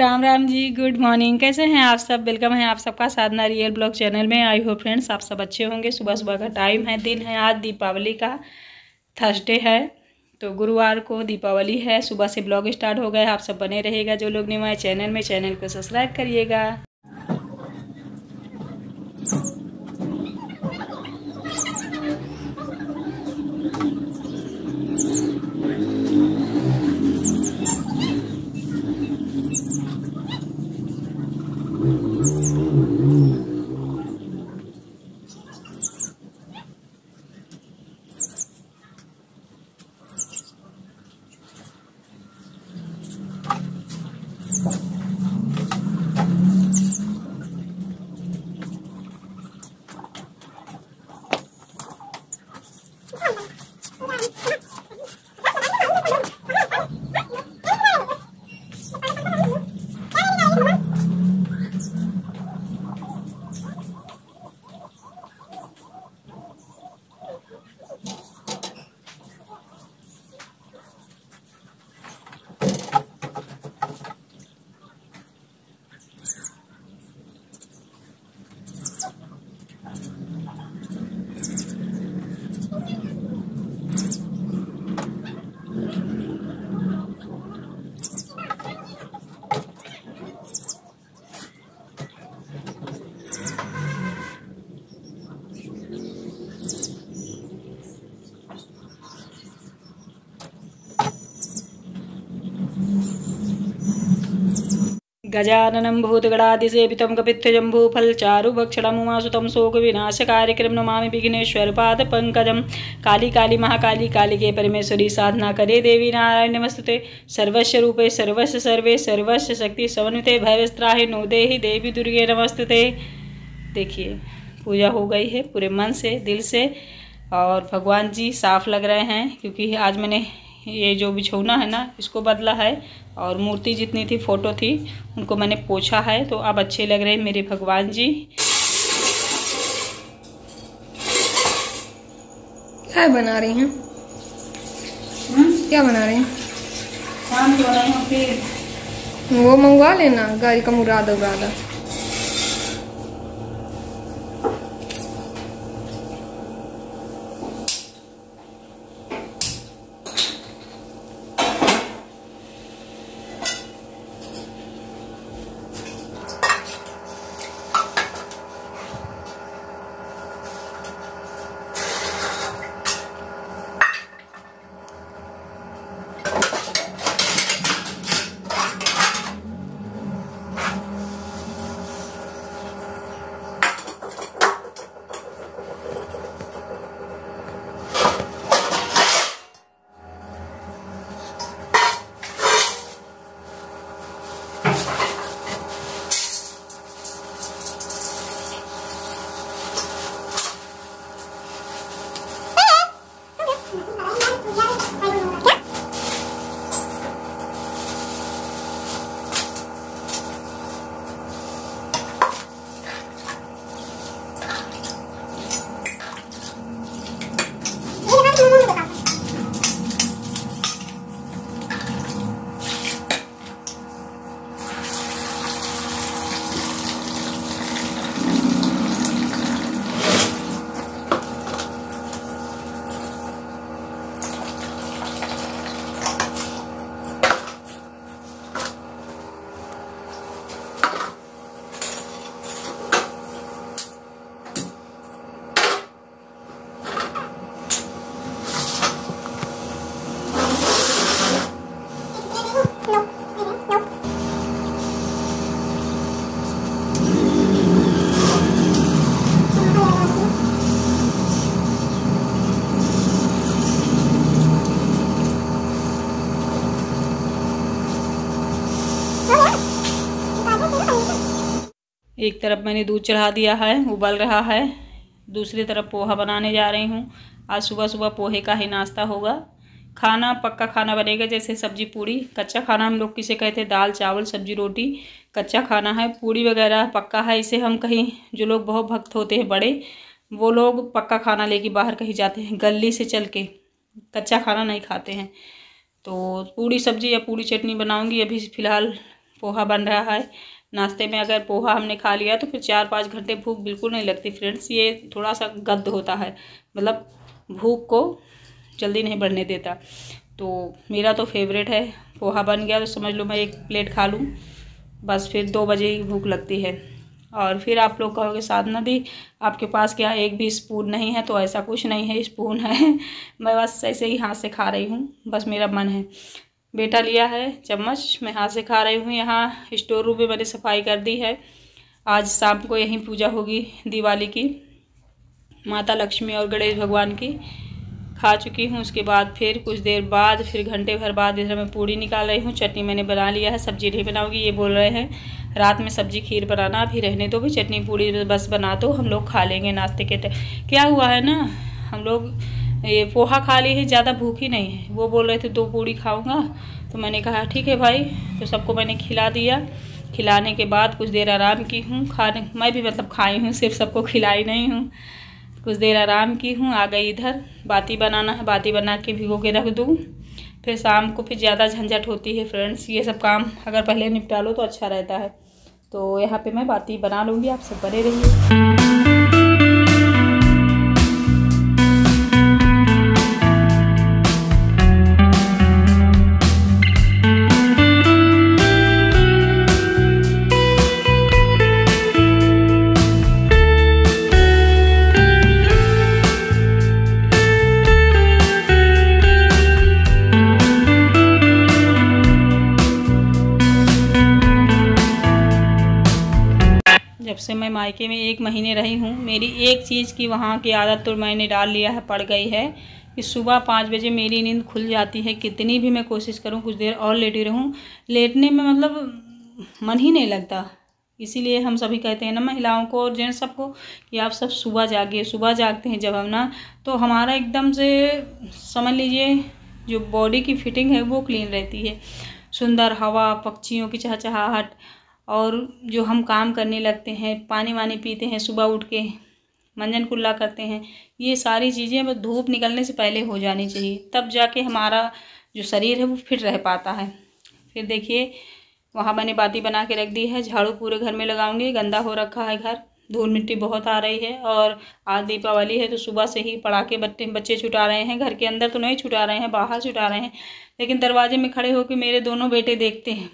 Ram Ram ji good morning कैसे हैं आप सब वेलकम है आप सबका साधना रियल ब्लॉग चैनल में आई हो फ्रेंड्स आप सब अच्छे होंगे सुबह सुबह का टाइम है दिन है आज दीपावली का थर्सडे है तो गुरुवार को दीपावली है सुबह से ब्लॉग स्टार्ट हो गया आप सब बने रहेगा जो लोग नहीं हुआ चैनल में चैनल को सब्सक्राइब करिएगा शोक विनाश कार्यक्रम नमा विघ्नेश्वर पाद पंकज काली काली महाकाली कालिके परमेश्वरी साधना करे देवी नारायण नमस्ते सर्वस्व रूपे सर्वस्व सर्वे सर्वस्व शक्ति समन्वते भैवस्त्राहे नो देहि देवी दुर्गे नमस्ते देखिए पूजा हो गई है पूरे मन से दिल से और भगवान जी साफ लग रहे हैं क्योंकि आज मैंने ये जो बिछौना है ना इसको बदला है और मूर्ति जितनी थी फ़ोटो थी उनको मैंने पोछा है तो अब अच्छे लग रहे हैं मेरे भगवान जी क्या बना रही हैं हम्म? क्या बना रहे हैं हाँ, तो वो मंगवा लेना गाड़ी का मुरादा उरादा एक तरफ मैंने दूध चढ़ा दिया है उबल रहा है दूसरी तरफ पोहा बनाने जा रही हूँ आज सुबह सुबह पोहे का ही नाश्ता होगा खाना पक्का खाना बनेगा जैसे सब्जी पूड़ी कच्चा खाना हम लोग किसे कहते हैं दाल चावल सब्जी रोटी कच्चा खाना है पूड़ी वगैरह पक्का है इसे हम कहीं जो लोग बहुत भक्त होते हैं बड़े वो लोग पक्का खाना लेके बाहर कहीं जाते हैं गली से चल के कच्चा खाना नहीं खाते हैं तो पूड़ी सब्जी या पूड़ी चटनी बनाऊँगी अभी फ़िलहाल पोहा बन रहा है नाश्ते में अगर पोहा हमने खा लिया तो फिर चार पाँच घंटे भूख बिल्कुल नहीं लगती फ्रेंड्स ये थोड़ा सा गद्द होता है मतलब भूख को जल्दी नहीं बढ़ने देता तो मेरा तो फेवरेट है पोहा बन गया तो समझ लो मैं एक प्लेट खा लूँ बस फिर दो बजे ही भूख लगती है और फिर आप लोग कहोगे साधना दी आपके पास क्या एक भी स्पून नहीं है तो ऐसा कुछ नहीं है स्पून है मैं बस ऐसे ही हाथ से खा रही हूँ बस मेरा मन है बेटा लिया है चम्मच मैं हाथ से खा रही हूँ यहाँ स्टोर रूम में मैंने सफाई कर दी है आज शाम को यहीं पूजा होगी दिवाली की माता लक्ष्मी और गणेश भगवान की खा चुकी हूँ उसके बाद फिर कुछ देर बाद फिर घंटे भर बाद इधर मैं पूड़ी निकाल रही हूँ चटनी मैंने बना लिया है सब्जी नहीं बनाऊँगी ये बोल रहे हैं रात में सब्जी खीर बनाना अभी रहने दो भी चटनी पूड़ी बस बना दो हम लोग खा लेंगे नाश्ते के क्या हुआ है ना हम लोग ये पोहा खा ली है ज़्यादा भूख ही नहीं है वो बोल रहे थे दो पूड़ी खाऊंगा तो मैंने कहा ठीक है भाई तो सबको मैंने खिला दिया खिलाने के बाद कुछ देर आराम की हूँ खाने मैं भी मतलब खाई हूँ सिर्फ सबको खिलाई नहीं हूँ कुछ देर आराम की हूँ आ गई इधर बाती बनाना है बाती बना के भिगो के रख दूँ फिर शाम को फिर ज़्यादा झंझट होती है फ्रेंड्स ये सब काम अगर पहले निपटा लो तो अच्छा रहता है तो यहाँ पे मैं बाती बना लूँगी आप सब बने रहिए मायके में एक महीने रही हूँ मेरी एक चीज़ की वहाँ की आदत तो मैंने डाल लिया है पड़ गई है कि सुबह पाँच बजे मेरी नींद खुल जाती है कितनी भी मैं कोशिश करूँ कुछ देर और लेटी रहूँ लेटने में मतलब मन ही नहीं लगता इसीलिए हम सभी कहते हैं ना महिलाओं को और जेंट्स सबको कि आप सब सुबह जागिए सुबह जागते हैं जब हम ना तो हमारा एकदम से समझ लीजिए जो बॉडी की फिटिंग है वो क्लीन रहती है सुंदर हवा पक्षियों की चहचहाहट और जो हम काम करने लगते हैं पानी वानी पीते हैं सुबह उठ के मंजन कुल्ला करते हैं ये सारी चीज़ें बस धूप निकलने से पहले हो जानी चाहिए तब जाके हमारा जो शरीर है वो फिट रह पाता है फिर देखिए वहाँ मैंने बाती बना के रख दी है झाड़ू पूरे घर में लगाऊंगी गंदा हो रखा है घर धूल मिट्टी बहुत आ रही है और आज दीपावली है तो सुबह से ही पड़ाके बच्चे बच्चे छुटा रहे हैं घर के अंदर तो नहीं छुटा रहे हैं बाहर छुटा रहे हैं लेकिन दरवाजे में खड़े होकर मेरे दोनों बेटे देखते हैं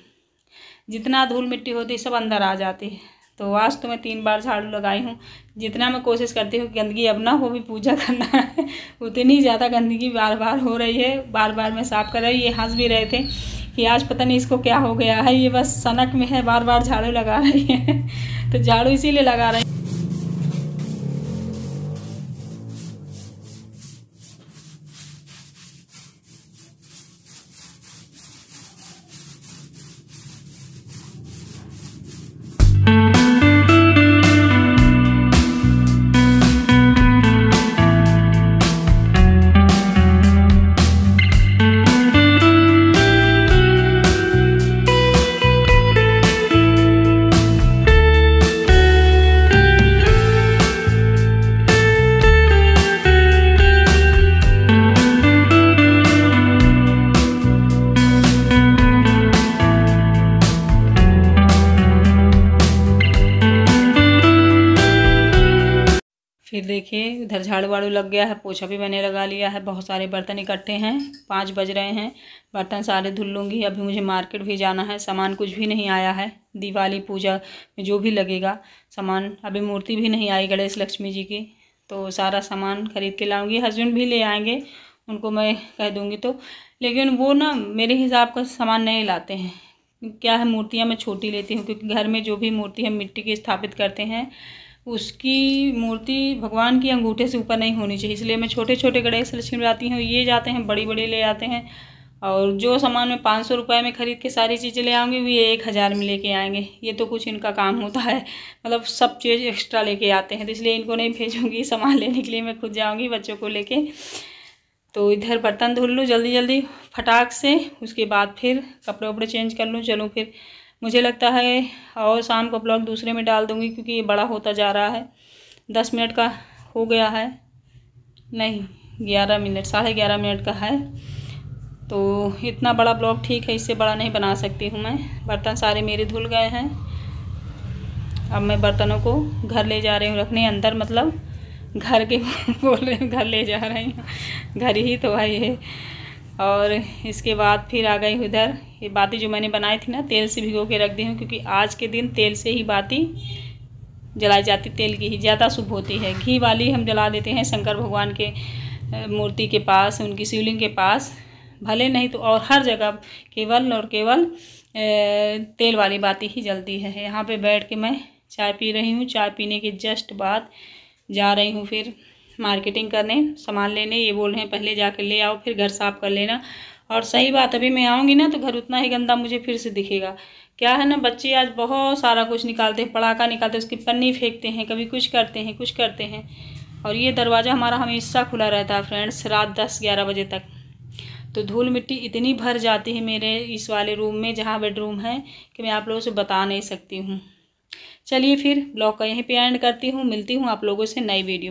जितना धूल मिट्टी होती है सब अंदर आ जाती है तो आज तो मैं तीन बार झाड़ू लगाई हूँ जितना मैं कोशिश करती हूँ गंदगी अब ना हो भी पूजा करना है उतनी ज़्यादा गंदगी बार बार हो रही है बार बार मैं साफ़ कर रही ये हंस भी रहे थे कि आज पता नहीं इसको क्या हो गया है ये बस सनक में है बार बार झाड़ू लगा रही है तो झाड़ू इसीलिए लगा रही देखिए इधर झाड़ू वाड़ू लग गया है पोछा भी मैंने लगा लिया है बहुत सारे बर्तन इकट्ठे हैं पाँच बज रहे हैं बर्तन सारे धुल लूँगी अभी मुझे मार्केट भी जाना है सामान कुछ भी नहीं आया है दिवाली पूजा में जो भी लगेगा सामान अभी मूर्ति भी नहीं आई गणेश लक्ष्मी जी की तो सारा सामान खरीद के लाऊँगी हस्बैंड भी ले आएंगे उनको मैं कह दूँगी तो लेकिन वो ना मेरे हिसाब का सामान नहीं लाते हैं क्या है मूर्तियाँ मैं छोटी लेती हूँ क्योंकि घर में जो भी मूर्ति हम मिट्टी की स्थापित करते हैं उसकी मूर्ति भगवान की अंगूठे से ऊपर नहीं होनी चाहिए इसलिए मैं छोटे छोटे गणेश लक्ष्मी बनाती हूँ ये जाते हैं बड़ी बड़ी ले आते हैं और जो सामान मैं पाँच सौ रुपये में ख़रीद के सारी चीज़ें ले आऊँगी वो एक हज़ार में लेके आएंगे ये तो कुछ इनका काम होता है मतलब सब चीज़ एक्स्ट्रा लेके आते हैं तो इसलिए इनको नहीं भेजूँगी सामान लेने के लिए मैं खुद जाऊँगी बच्चों को लेके तो इधर बर्तन धुल लूँ जल्दी जल्दी फटाक से उसके बाद फिर कपड़े वपड़े चेंज कर लूँ चलूँ फिर मुझे लगता है और शाम का ब्लॉग दूसरे में डाल दूँगी क्योंकि ये बड़ा होता जा रहा है दस मिनट का हो गया है नहीं ग्यारह मिनट साढ़े ग्यारह मिनट का है तो इतना बड़ा ब्लॉग ठीक है इससे बड़ा नहीं बना सकती हूँ मैं बर्तन सारे मेरे धुल गए हैं अब मैं बर्तनों को घर ले जा रही हूँ रखने अंदर मतलब घर के बोल रहे हैं घर ले जा रही हूँ घर ही तो है ये और इसके बाद फिर आ गई उधर ये बाती जो मैंने बनाई थी ना तेल से भिगो के रख दी हूँ क्योंकि आज के दिन तेल से ही बाती जलाई जाती तेल की ही ज़्यादा शुभ होती है घी वाली हम जला देते हैं शंकर भगवान के मूर्ति के पास उनकी शिवलिंग के पास भले नहीं तो और हर जगह केवल और केवल तेल वाली बाती ही जलती है यहाँ पे बैठ के मैं चाय पी रही हूँ चाय पीने के जस्ट बाद जा रही हूँ फिर मार्केटिंग करने सामान लेने ये बोल रहे हैं पहले जाके ले आओ फिर घर साफ़ कर लेना और सही बात अभी मैं आऊँगी ना तो घर उतना ही गंदा मुझे फिर से दिखेगा क्या है ना बच्चे आज बहुत सारा कुछ निकालते हैं पड़ाका निकालते हैं उसकी पन्नी फेंकते हैं कभी कुछ करते हैं कुछ करते हैं और ये दरवाज़ा हमारा हमेशा खुला रहता है फ्रेंड्स रात दस ग्यारह बजे तक तो धूल मिट्टी इतनी भर जाती है मेरे इस वाले रूम में जहाँ बेडरूम है कि मैं आप लोगों से बता नहीं सकती हूँ चलिए फिर ब्लॉग का यहीं पे एंड करती हूँ मिलती हूँ आप लोगों से नई वीडियो